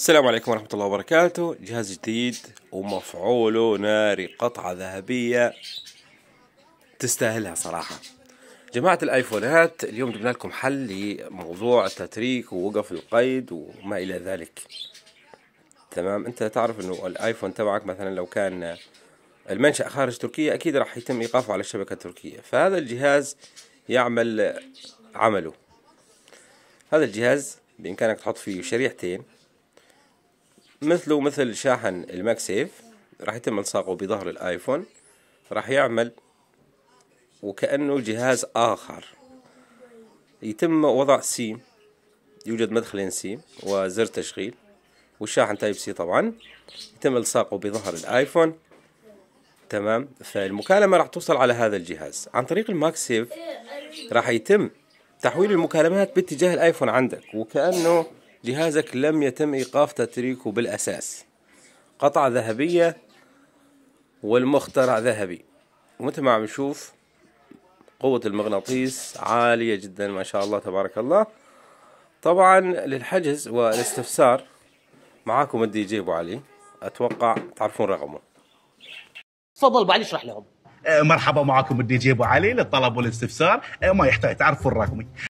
السلام عليكم ورحمة الله وبركاته جهاز جديد ومفعوله ناري قطعة ذهبية تستاهلها صراحة جماعة الايفونات اليوم جبنا لكم حل لموضوع التتريك ووقف القيد وما الى ذلك تمام انت تعرف انه الايفون تبعك مثلا لو كان المنشأ خارج تركيا اكيد راح يتم ايقافه على الشبكة التركية فهذا الجهاز يعمل عمله هذا الجهاز بامكانك تحط فيه شريحتين مثله مثل شاحن الماكسيف راح يتم الصاقه بظهر الايفون راح يعمل وكأنه جهاز آخر يتم وضع سيم يوجد مدخلين سيم وزر تشغيل والشاحن تايب سي طبعا يتم الصاقه بظهر الايفون تمام فالمكالمة راح توصل على هذا الجهاز عن طريق الماكسيف راح يتم تحويل المكالمات باتجاه الايفون عندك وكأنه لهذا لم يتم إيقاف تتريكه بالأساس قطعة ذهبية والمخترع ذهبي ومثل ما عم نشوف قوة المغناطيس عالية جدا ما شاء الله تبارك الله طبعا للحجز والاستفسار معاكم الدي جي ابو علي اتوقع تعرفون رقمه تفضل ابو علي اشرح لهم أه، مرحبا معاكم الدي جي ابو علي للطلب والاستفسار أه، ما يحتاج تعرفون رقمي